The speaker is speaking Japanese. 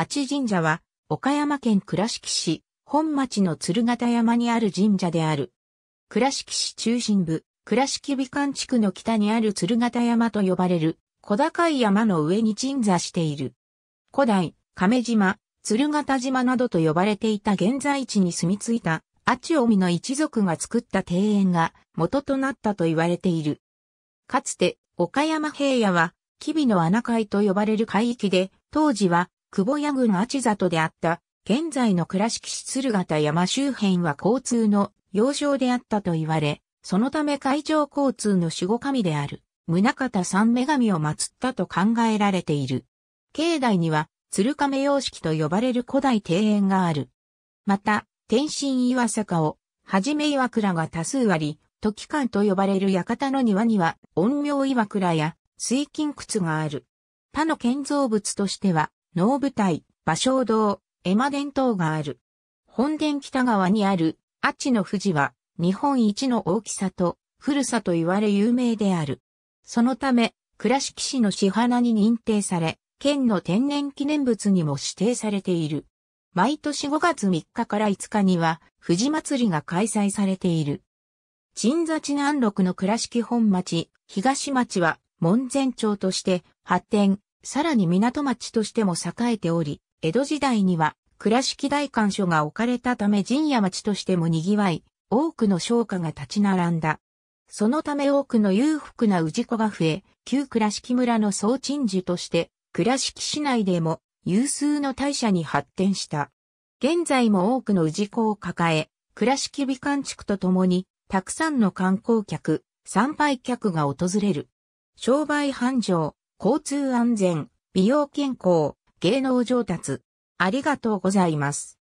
八神社は、岡山県倉敷市、本町の鶴形山にある神社である。倉敷市中心部、倉敷美観地区の北にある鶴形山と呼ばれる、小高い山の上に鎮座している。古代、亀島、鶴形島などと呼ばれていた現在地に住み着いた、阿智臣の一族が作った庭園が元となったと言われている。かつて、岡山平野は、吉備の穴海と呼ばれる海域で、当時は久保屋郡町里であった、現在の倉敷市鶴形山周辺は交通の要衝であったと言われ、そのため海上交通の守護神である、宗方三女神を祀ったと考えられている。境内には、鶴亀様式と呼ばれる古代庭園がある。また、天津岩坂を、はじめ岩倉が多数あり、時間と呼ばれる館の庭には、陰陽岩倉や水金窟がある。他の建造物としては、能舞台、芭蕉堂、絵馬伝統がある。本殿北側にある、あっちの富士は、日本一の大きさと、古さと言われ有名である。そのため、倉敷市の市花に認定され、県の天然記念物にも指定されている。毎年5月3日から5日には、富士祭りが開催されている。鎮座地南麓の倉敷本町、東町は、門前町として、発展、さらに港町としても栄えており、江戸時代には倉敷大官所が置かれたため陣屋町としても賑わい、多くの商家が立ち並んだ。そのため多くの裕福な氏子が増え、旧倉敷村の総鎮守として、倉敷市内でも有数の大社に発展した。現在も多くの氏子を抱え、倉敷美観地区とともに、たくさんの観光客、参拝客が訪れる。商売繁盛、交通安全、美容健康、芸能上達。ありがとうございます。